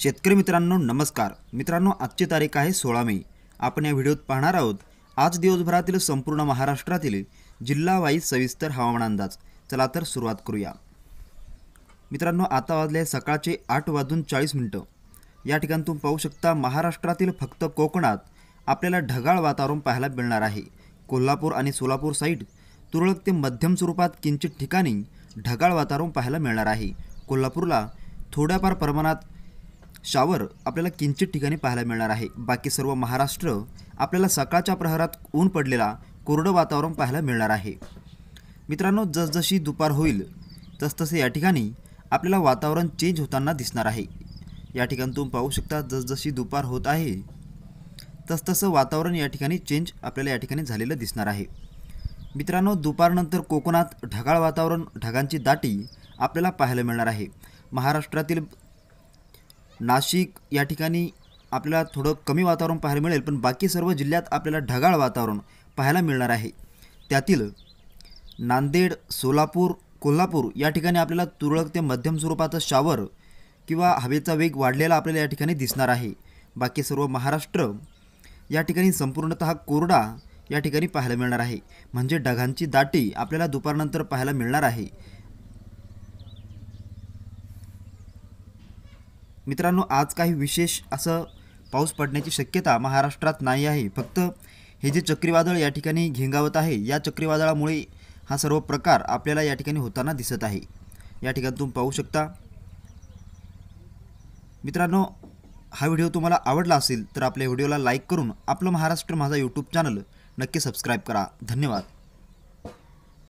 शेतकरी मित्रांनो नमस्कार मित्रांनो आजची तारीख आहे सोळा मे आपण या व्हिडिओत पाहणार आहोत आज दिवसभरातील संपूर्ण महाराष्ट्रातील जिल्हावाईज सविस्तर हवामान अंदाज चला तर सुरुवात करूया मित्रांनो आता वाजले सकाळचे आठ वाजून चाळीस मिनटं या ठिकाणी तुम्ही पाहू शकता महाराष्ट्रातील फक्त कोकणात आपल्याला ढगाळ वातावरण पाहायला मिळणार आहे कोल्हापूर आणि सोलापूर साईड तुरळक ते मध्यम स्वरूपात किंचित ठिकाणी ढगाळ वातावरण पाहायला मिळणार आहे कोल्हापूरला थोड्याफार प्रमाणात शावर आपल्याला किंचित ठिकाणी पाहायला मिळणार आहे बाकी सर्व महाराष्ट्र आपल्याला सकाळच्या प्रहरात ऊन पडलेला कोरडं वातावरण पाहायला मिळणार आहे मित्रांनो जसजशी दुपार होईल तसतसे या ठिकाणी आपल्याला वातावरण चेंज होताना दिसणार आहे या ठिकाणी तुम्ही पाहू शकता जसजशी दुपार होत आहे तसतसं वातावरण या ठिकाणी चेंज आपल्याला या ठिकाणी झालेलं दिसणार आहे मित्रांनो दुपारनंतर कोकणात ढगाळ वातावरण ढगांची दाटी आपल्याला पाहायला मिळणार आहे महाराष्ट्रातील नाशिक या ठिकाणी आपल्याला थोडं कमी वातावरण पाहायला मिळेल पण बाकी सर्व जिल्ह्यात आपल्याला ढगाळ वातावरण पाहायला मिळणार आहे त्यातील नांदेड सोलापूर कोल्हापूर या ठिकाणी आपल्याला तुरळक ते मध्यम स्वरूपाचा शावर किंवा हवेचा वेग वाढलेला आपल्याला या ठिकाणी दिसणार आहे बाकी सर्व महाराष्ट्र या ठिकाणी संपूर्णतः कोरडा या ठिकाणी पाहायला मिळणार आहे म्हणजे ढगांची दाटी आपल्याला दुपारनंतर पाहायला मिळणार आहे मित्रांनो आज काही विशेष असं पाऊस पडण्याची शक्यता महाराष्ट्रात नाही आहे फक्त हे जे चक्रीवादळ या ठिकाणी घेंगावत आहे या चक्रीवादळामुळे हा सर्व प्रकार आपल्याला या ठिकाणी होताना दिसत आहे या ठिकाणी तुम्ही पाहू शकता मित्रांनो हा व्हिडिओ तुम्हाला आवडला असेल तर आपल्या व्हिडिओला लाईक करून आपलं महाराष्ट्र माझा यूट्यूब चॅनल नक्की सबस्क्राईब करा धन्यवाद